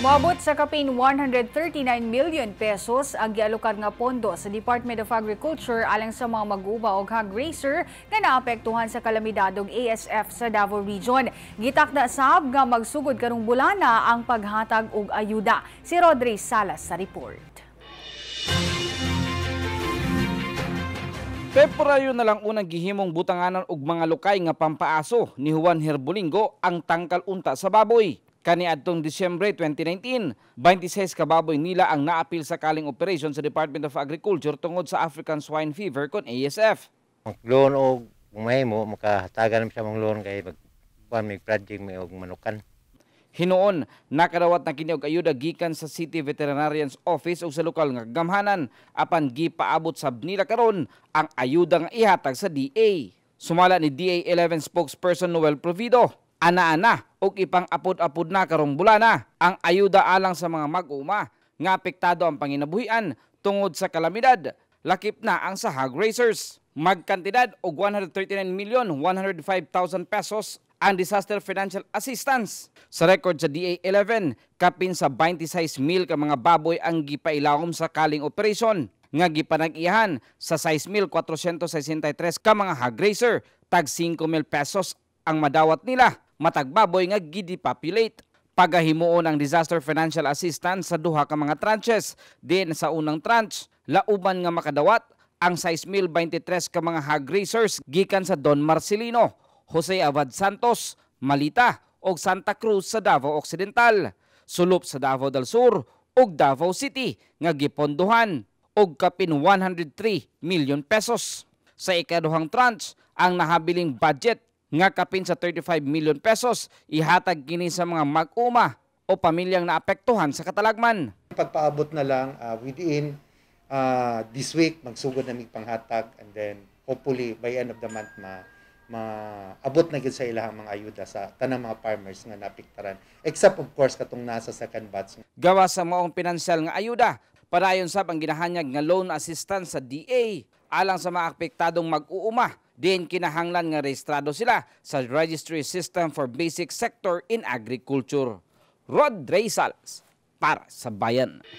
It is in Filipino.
Moabot sa kapin 139 million pesos ang gialokar nga pondo sa Department of Agriculture alang sa mga mag-uba o hog racer nga naapektuhan sa kalamidadong ASF sa Davao Region. Gitakda sab nga magsugod karong bulana ang paghatag og ayuda. Si Rodri Salas sa report. Pebrayo na lang unang gihimong butanganan og mga lokay nga pampaaso ni Juan Herbolingo ang tangkal unta sa baboy. Kaniadtong Disyembre 2019, 26 kababoy nila ang naapil sa kaling operation sa Department of Agriculture tungod sa African Swine Fever kon ASF. Loan og mahimo makahatagan siya mong loan kay mag may project may manukan. Hinuon, nakadawat na kini og ayuda gikan sa City Veterinarians Office ug sa lokal nga gamhanan apan gipaabot sab nila karon ang ayuda nga ihatag sa DA. Sumala ni DA 11 spokesperson Noel Provido, ana-ana o ipang apod-apod na karong bulana ang ayuda alang sa mga mag-uma nga apektado ang panginabuhian tungod sa kalamidad. Lakip na ang sahag racers. Magkantidad og 139,105,000 pesos ang disaster financial assistance. Sa record sa DA-11, kapin sa 26 mil ka mga baboy ang gipailawom sa kaling operasyon nga gipanag-ihan sa 6,463 ka mga hog racer tag 5,000 pesos ang madawat nila matagbaboy baboy nga gidepopulate pagahimuon ang disaster financial assistance sa duha ka mga tranches. Din sa unang tranche, lauban nga makadawat ang size mill 23 ka mga hog raisers gikan sa Don Marcelino, Jose Avad Santos, Malita og Santa Cruz sa Davao Occidental, sulop sa Davao del Sur ug Davao City nga gipondohan og kapin 103 million pesos. Sa ikaduhang tranche, ang nahabiling budget nga kapin sa 35 million pesos ihatag kini sa mga mag-uma o pamilyang naapektuhan sa katalagman. Pagpaabot na lang uh, within uh, this week magsugod na mig panghatag and then hopefully by end of the month ma maabot na gid sa ilang mga ayuda sa tanang mga farmers nga napiktaran except of course katong nasa second batch gawa sa maong pinansyal nga ayuda padayon sa ang ginahanyag nga loan assistance sa DA alang sa mga apektadong mag-uuma din kinahanglan nga rehistrado sila sa Registry System for Basic Sector in Agriculture. Rod Reyes para sa Bayan.